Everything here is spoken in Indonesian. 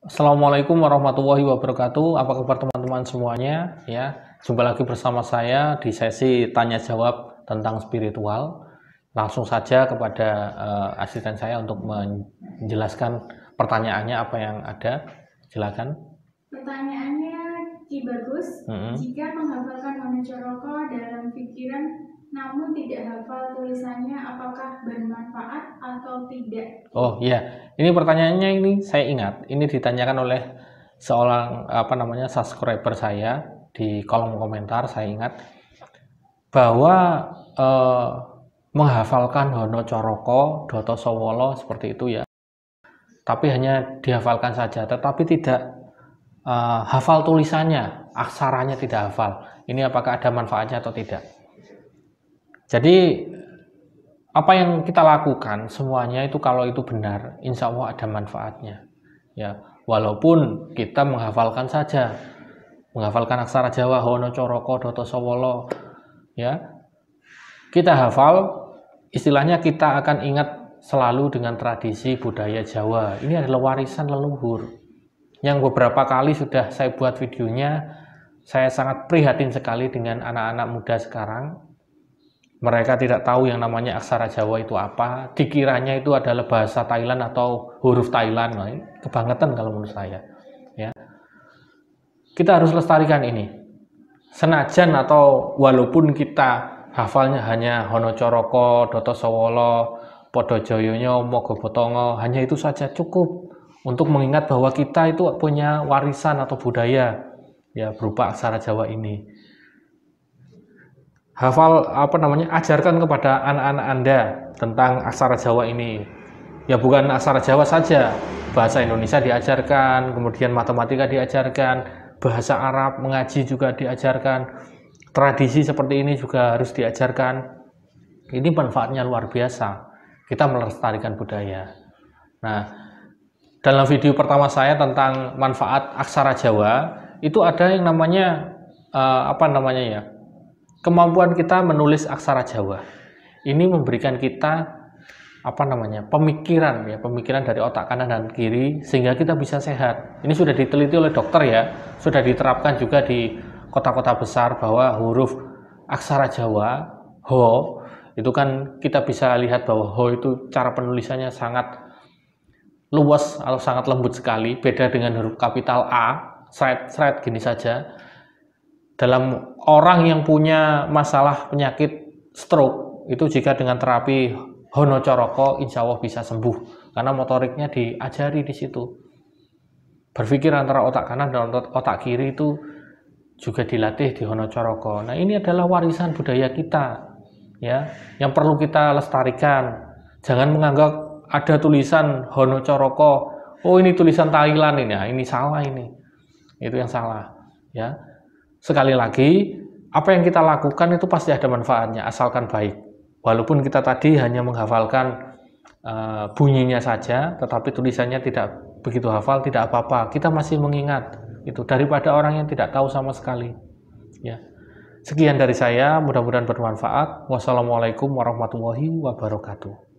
Assalamualaikum warahmatullahi wabarakatuh. Apa kabar teman-teman semuanya? Ya, jumpa lagi bersama saya di sesi tanya jawab tentang spiritual. Langsung saja kepada uh, asisten saya untuk menjelaskan pertanyaannya apa yang ada. Silakan. Pertanyaannya Ki Bagus, mm -hmm. jika menghafalkan Wanacaraka dalam pikiran namun tidak hafal tulisannya apakah bermanfaat atau tidak? Oh iya, ini pertanyaannya ini saya ingat, ini ditanyakan oleh seorang apa namanya subscriber saya di kolom komentar saya ingat bahwa eh, menghafalkan Hono Coroko, Doto Sowolo seperti itu ya. Tapi hanya dihafalkan saja, tetapi tidak eh, hafal tulisannya, aksaranya tidak hafal. Ini apakah ada manfaatnya atau tidak? Jadi apa yang kita lakukan semuanya itu kalau itu benar, insya Allah ada manfaatnya. Ya, walaupun kita menghafalkan saja, menghafalkan aksara Jawa, Hono Coroko, Doto Sowolo, ya, kita hafal, istilahnya kita akan ingat selalu dengan tradisi budaya Jawa. Ini adalah warisan leluhur yang beberapa kali sudah saya buat videonya. Saya sangat prihatin sekali dengan anak-anak muda sekarang mereka tidak tahu yang namanya aksara Jawa itu apa, dikiranya itu adalah bahasa Thailand atau huruf Thailand. Nah, kebangetan kalau menurut saya. Ya. Kita harus lestarikan ini. Senajan atau walaupun kita hafalnya hanya Hono Coroko, Doto Sowolo, Mogo Botongo, hanya itu saja cukup untuk mengingat bahwa kita itu punya warisan atau budaya ya berupa aksara Jawa ini hafal apa namanya ajarkan kepada anak-anak Anda tentang aksara Jawa ini. Ya bukan aksara Jawa saja, bahasa Indonesia diajarkan, kemudian matematika diajarkan, bahasa Arab mengaji juga diajarkan, tradisi seperti ini juga harus diajarkan. Ini manfaatnya luar biasa. Kita melestarikan budaya. Nah, dalam video pertama saya tentang manfaat aksara Jawa itu ada yang namanya eh, apa namanya ya kemampuan kita menulis aksara Jawa ini memberikan kita apa namanya pemikiran ya pemikiran dari otak kanan dan kiri sehingga kita bisa sehat ini sudah diteliti oleh dokter ya sudah diterapkan juga di kota-kota besar bahwa huruf aksara Jawa ho itu kan kita bisa lihat bahwa ho itu cara penulisannya sangat luas atau sangat lembut sekali beda dengan huruf kapital A seret-seret gini saja dalam orang yang punya masalah penyakit stroke itu jika dengan terapi Hono Coroko insya Allah bisa sembuh karena motoriknya diajari di situ berpikir antara otak kanan dan otak kiri itu juga dilatih di Hono Coroko nah ini adalah warisan budaya kita ya yang perlu kita lestarikan jangan menganggap ada tulisan Hono Coroko oh ini tulisan Thailand ini ya ini salah ini itu yang salah ya Sekali lagi, apa yang kita lakukan itu pasti ada manfaatnya, asalkan baik. Walaupun kita tadi hanya menghafalkan uh, bunyinya saja, tetapi tulisannya tidak begitu hafal, tidak apa-apa. Kita masih mengingat itu daripada orang yang tidak tahu sama sekali. Ya. Sekian dari saya, mudah-mudahan bermanfaat. Wassalamualaikum warahmatullahi wabarakatuh.